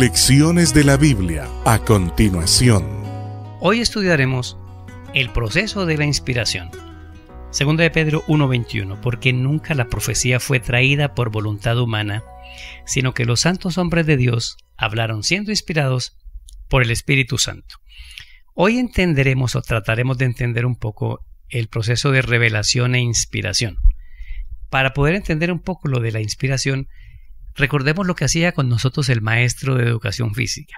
Lecciones de la Biblia a continuación. Hoy estudiaremos el proceso de la inspiración. Segunda de Pedro 1:21, porque nunca la profecía fue traída por voluntad humana, sino que los santos hombres de Dios hablaron siendo inspirados por el Espíritu Santo. Hoy entenderemos o trataremos de entender un poco el proceso de revelación e inspiración. Para poder entender un poco lo de la inspiración, Recordemos lo que hacía con nosotros el maestro de educación física.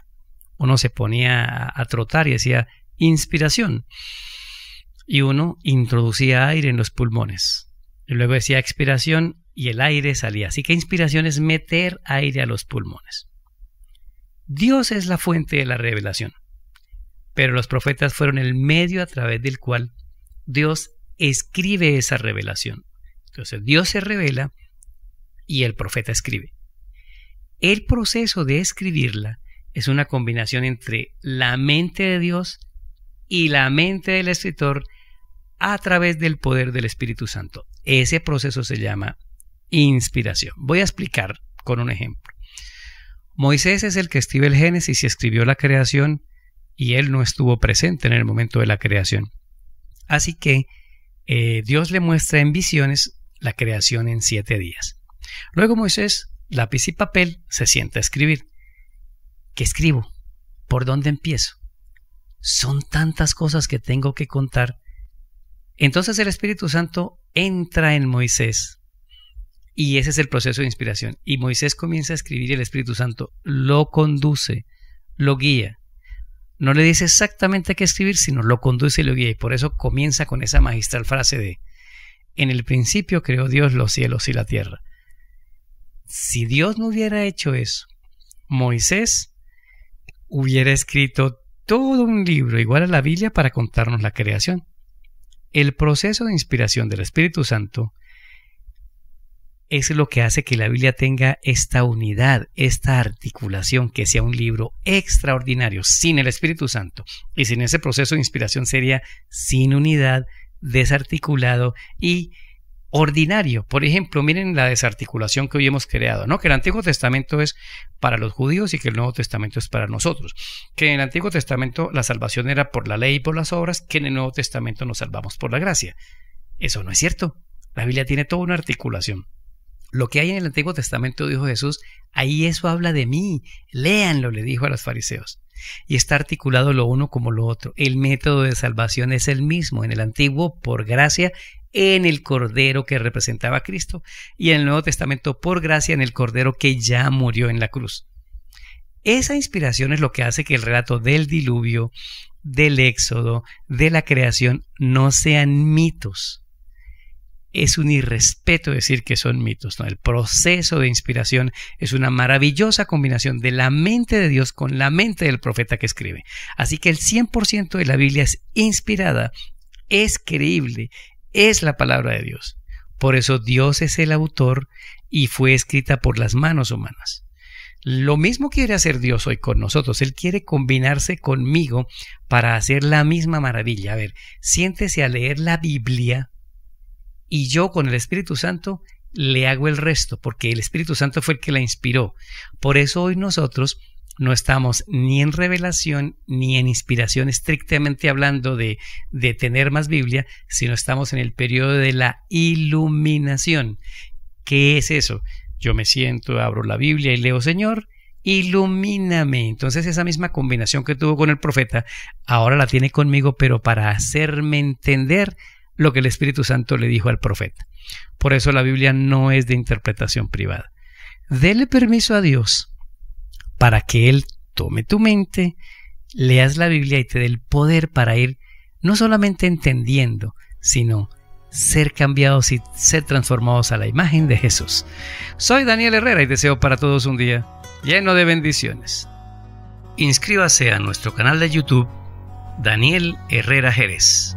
Uno se ponía a trotar y decía inspiración. Y uno introducía aire en los pulmones. Y luego decía expiración y el aire salía. Así que inspiración es meter aire a los pulmones. Dios es la fuente de la revelación. Pero los profetas fueron el medio a través del cual Dios escribe esa revelación. Entonces Dios se revela y el profeta escribe. El proceso de escribirla es una combinación entre la mente de Dios y la mente del escritor a través del poder del Espíritu Santo. Ese proceso se llama inspiración. Voy a explicar con un ejemplo. Moisés es el que escribe el Génesis y escribió la creación y él no estuvo presente en el momento de la creación. Así que eh, Dios le muestra en visiones la creación en siete días. Luego Moisés lápiz y papel, se sienta a escribir. ¿Qué escribo? ¿Por dónde empiezo? Son tantas cosas que tengo que contar. Entonces el Espíritu Santo entra en Moisés. Y ese es el proceso de inspiración. Y Moisés comienza a escribir y el Espíritu Santo lo conduce, lo guía. No le dice exactamente qué escribir, sino lo conduce y lo guía. Y por eso comienza con esa magistral frase de, en el principio creó Dios los cielos y la tierra si Dios no hubiera hecho eso, Moisés hubiera escrito todo un libro igual a la Biblia para contarnos la creación. El proceso de inspiración del Espíritu Santo es lo que hace que la Biblia tenga esta unidad, esta articulación, que sea un libro extraordinario. Sin el Espíritu Santo y sin ese proceso de inspiración sería sin unidad, desarticulado y ordinario. Por ejemplo, miren la desarticulación que hoy hemos creado, ¿no? Que el Antiguo Testamento es para los judíos y que el Nuevo Testamento es para nosotros. Que en el Antiguo Testamento la salvación era por la ley y por las obras, que en el Nuevo Testamento nos salvamos por la gracia. Eso no es cierto. La Biblia tiene toda una articulación. Lo que hay en el Antiguo Testamento, dijo Jesús, ahí eso habla de mí. Léanlo, le dijo a los fariseos y está articulado lo uno como lo otro. El método de salvación es el mismo en el Antiguo por gracia en el Cordero que representaba a Cristo y en el Nuevo Testamento por gracia en el Cordero que ya murió en la cruz. Esa inspiración es lo que hace que el relato del diluvio, del éxodo, de la creación no sean mitos, es un irrespeto decir que son mitos. El proceso de inspiración es una maravillosa combinación de la mente de Dios con la mente del profeta que escribe. Así que el 100% de la Biblia es inspirada, es creíble, es la palabra de Dios. Por eso Dios es el autor y fue escrita por las manos humanas. Lo mismo quiere hacer Dios hoy con nosotros. Él quiere combinarse conmigo para hacer la misma maravilla. A ver, siéntese a leer la Biblia y yo con el Espíritu Santo le hago el resto, porque el Espíritu Santo fue el que la inspiró. Por eso hoy nosotros no estamos ni en revelación ni en inspiración estrictamente hablando de, de tener más Biblia, sino estamos en el periodo de la iluminación. ¿Qué es eso? Yo me siento, abro la Biblia y leo, Señor, ilumíname. Entonces esa misma combinación que tuvo con el profeta, ahora la tiene conmigo, pero para hacerme entender lo que el Espíritu Santo le dijo al profeta. Por eso la Biblia no es de interpretación privada. Dele permiso a Dios para que Él tome tu mente, leas la Biblia y te dé el poder para ir no solamente entendiendo, sino ser cambiados y ser transformados a la imagen de Jesús. Soy Daniel Herrera y deseo para todos un día lleno de bendiciones. Inscríbase a nuestro canal de YouTube, Daniel Herrera Jerez.